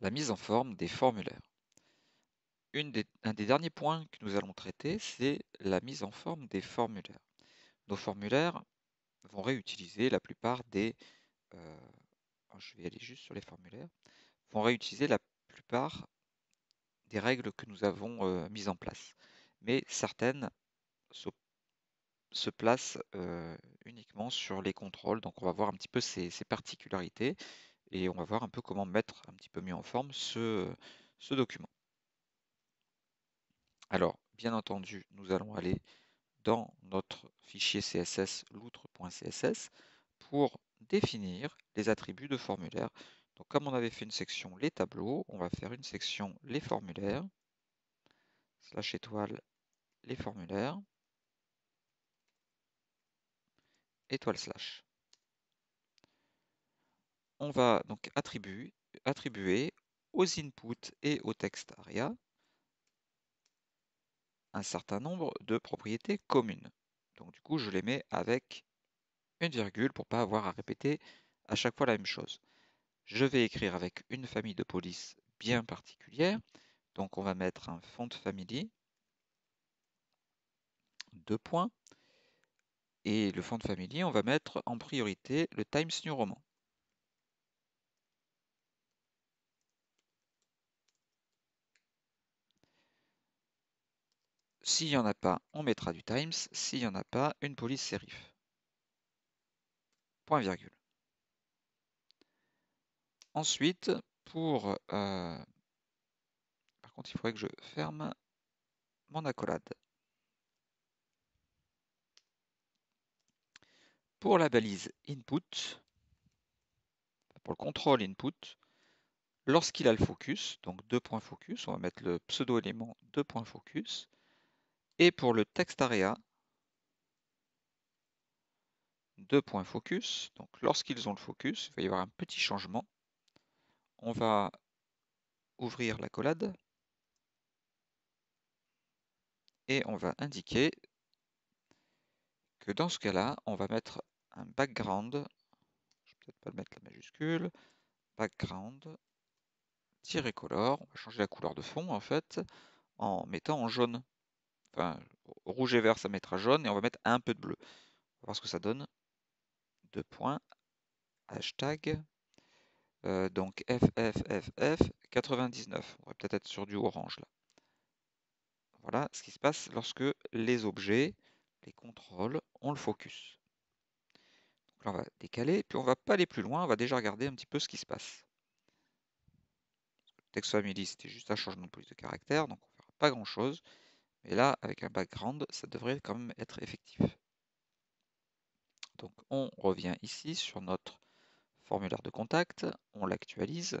la mise en forme des formulaires. un des derniers points que nous allons traiter, c'est la mise en forme des formulaires. Nos formulaires vont réutiliser la plupart des... Euh, oh, je vais aller juste sur les formulaires. Vont réutiliser la plupart des règles que nous avons euh, mises en place. Mais certaines se, placent euh, uniquement sur les contrôles. Donc on va voir un petit peu ces particularités et on va voir un peu comment mettre un petit peu mieux en forme ce, document. Alors, bien entendu, nous allons aller dans notre fichier CSS, loutre.css, pour définir les attributs de formulaire. Donc, comme on avait fait une section les tableaux, on va faire une section les formulaires, slash étoile les formulaires, étoile slash on va donc attribuer, aux inputs et au texte aria un certain nombre de propriétés communes. Donc du coup, je les mets avec une virgule pour ne pas avoir à répéter à chaque fois la même chose. Je vais écrire avec une famille de police bien particulière. Donc on va mettre un font family, deux points. Et le font family, on va mettre en priorité le Times New Roman. S'il n'y en a pas, on mettra du Times. S'il n'y en a pas, une police sérif. Point virgule. Ensuite, pour... Euh, par contre, il faudrait que je ferme mon accolade. Pour la balise input, pour le contrôle input, lorsqu'il a le focus, donc deux points focus, on va mettre le pseudo-élément deux points focus, et pour le area, deux points focus. Donc lorsqu'ils ont le focus, il va y avoir un petit changement. On va ouvrir la collade et on va indiquer que dans ce cas-là, on va mettre un background, je vais peut-être pas le mettre la majuscule, background, color, on va changer la couleur de fond en fait, en mettant en jaune. Enfin, rouge et vert, ça mettra jaune. Et on va mettre un peu de bleu. On va voir ce que ça donne. Deux points. Hashtag. Euh, donc FFFF 99. On va peut-être être sur du orange là. Voilà ce qui se passe lorsque les objets, les contrôles, ont le focus. Donc là, on va décaler, puis on va pas aller plus loin, on va déjà regarder un petit peu ce qui se passe. Le texte family, c'était juste un changement de police de caractère, donc on ne verra pas grand-chose. Mais là, avec un background, ça devrait quand même être effectif. Donc on revient ici sur notre formulaire de contact, on l'actualise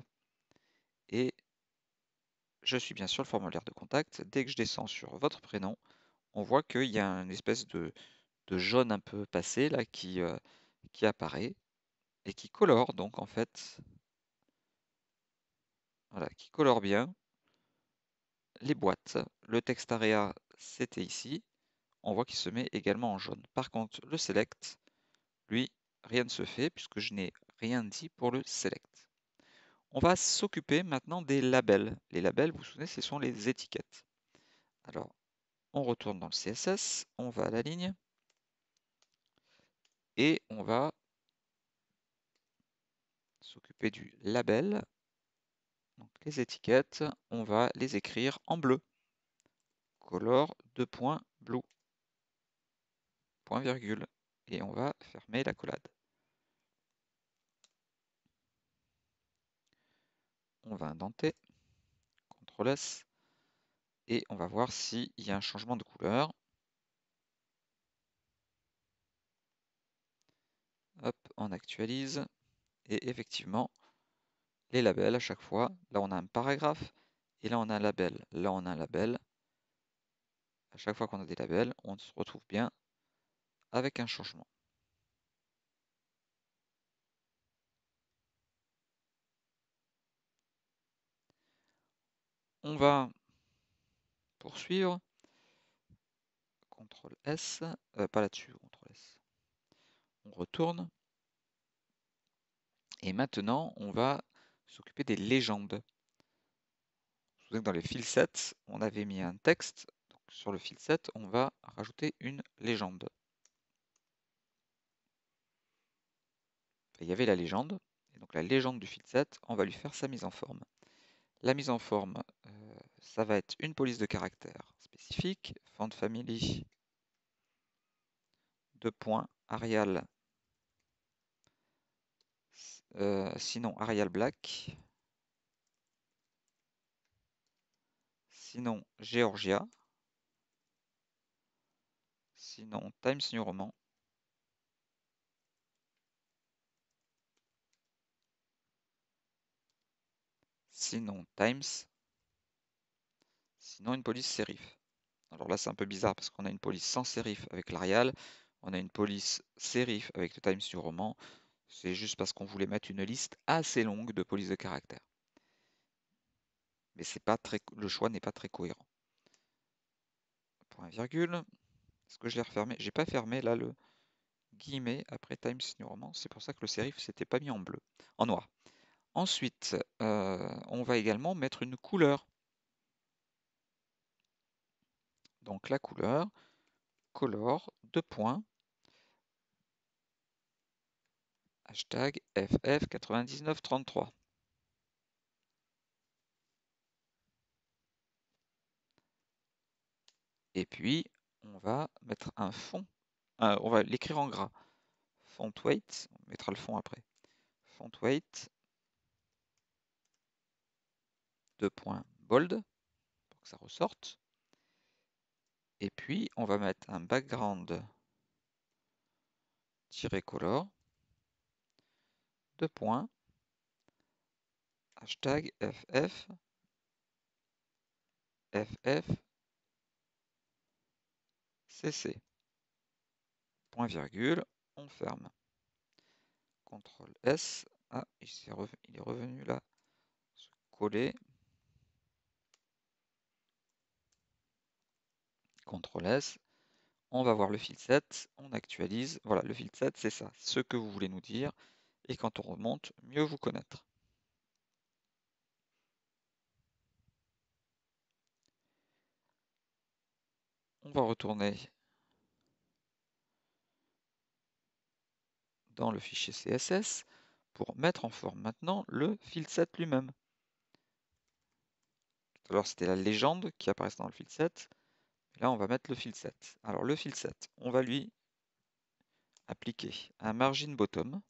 et je suis bien sur le formulaire de contact. Dès que je descends sur votre prénom, on voit qu'il y a une espèce de, jaune un peu passé là qui, euh, qui apparaît et qui colore donc en fait. Voilà, qui colore bien les boîtes. Le texte area, c'était ici. On voit qu'il se met également en jaune. Par contre, le select, lui, rien ne se fait puisque je n'ai rien dit pour le select. On va s'occuper maintenant des labels. Les labels, vous vous souvenez, ce sont les étiquettes. Alors, on retourne dans le CSS, on va à la ligne et on va s'occuper du label les étiquettes, on va les écrire en bleu. Color, deux points, blue. Point virgule. Et on va fermer la collade. On va indenter. CTRL S. Et on va voir s'il y a un changement de couleur. Hop, on actualise. Et effectivement, les labels à chaque fois. Là, on a un paragraphe et là, on a un label. Là, on a un label. À chaque fois qu'on a des labels, on se retrouve bien avec un changement. On va poursuivre. CTRL S, euh, pas là-dessus, CTRL S. On retourne. Et maintenant, on va s'occuper des légendes. vous dans les filsets, on avait mis un texte. sur le filset, on va rajouter une légende. il y avait la légende. Et donc la légende du filset, on va lui faire sa mise en forme. La mise en forme, euh, ça va être une police de caractère spécifique, font family, deux points, Arial euh, sinon, Arial Black. Sinon, Georgia. Sinon, Times New Roman. Sinon, Times. Sinon, une police sérif. Alors là, c'est un peu bizarre parce qu'on a une police sans sérif avec l'Arial. On a une police sérif avec le Times New Roman. C'est juste parce qu'on voulait mettre une liste assez longue de polices de caractère. Mais c'est pas très, le choix n'est pas très cohérent. Point virgule. Est-ce que je l'ai refermé J'ai pas fermé là le guillemet après Times New Roman. C'est pour ça que le serif s'était pas mis en bleu, en noir. Ensuite, euh, on va également mettre une couleur. Donc la couleur, color, deux points, hashtag FF9933. Et puis, on va mettre un fond. Euh, on va l'écrire en gras. Font weight, on mettra le fond après. Font weight, de points bold, pour que ça ressorte. Et puis, on va mettre un background color deux points, hashtag FF, FF, CC, point virgule, on ferme. CTRL S, ah, il est, revenu, là, se coller. CTRL S, on va voir le fil set on actualise. Voilà, le fil set c'est ça. Ce que vous voulez nous dire, et quand on remonte, mieux vous connaître. On va retourner dans le fichier CSS pour mettre en forme maintenant le fil lui-même. Tout à l'heure, c'était la légende qui apparaissait dans le fil Là, on va mettre le fil Alors, le fil on va lui appliquer un margin bottom.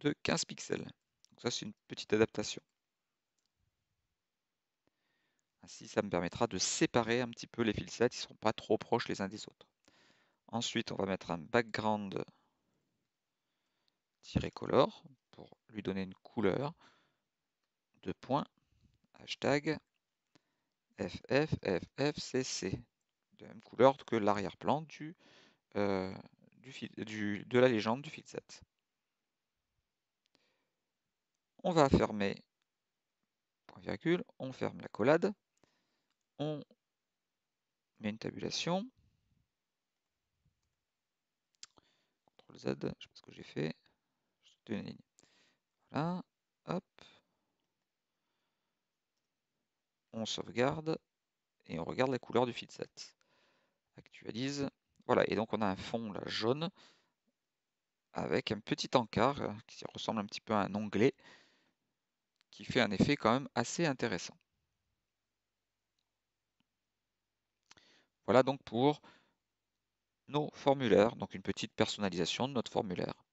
de 15 pixels. Donc ça, c'est une petite adaptation. Ainsi, ça me permettra de séparer un petit peu les filsets, ils ne seront pas trop proches les uns des autres. Ensuite, on va mettre un background color pour lui donner une couleur. de points, hashtag FFFFCC, de même couleur que l'arrière-plan du, euh, de la légende du filset. On va fermer, virgule, on ferme la collade, on met une tabulation. CTRL Z, je sais pas ce que j'ai fait. Voilà, hop. On sauvegarde et on regarde la couleur du feedset. Actualise. Voilà, et donc on a un fond jaune avec un petit encart euh, qui ressemble un petit peu à un onglet qui fait un effet quand même assez intéressant. Voilà donc pour nos formulaires, donc une petite personnalisation de notre formulaire.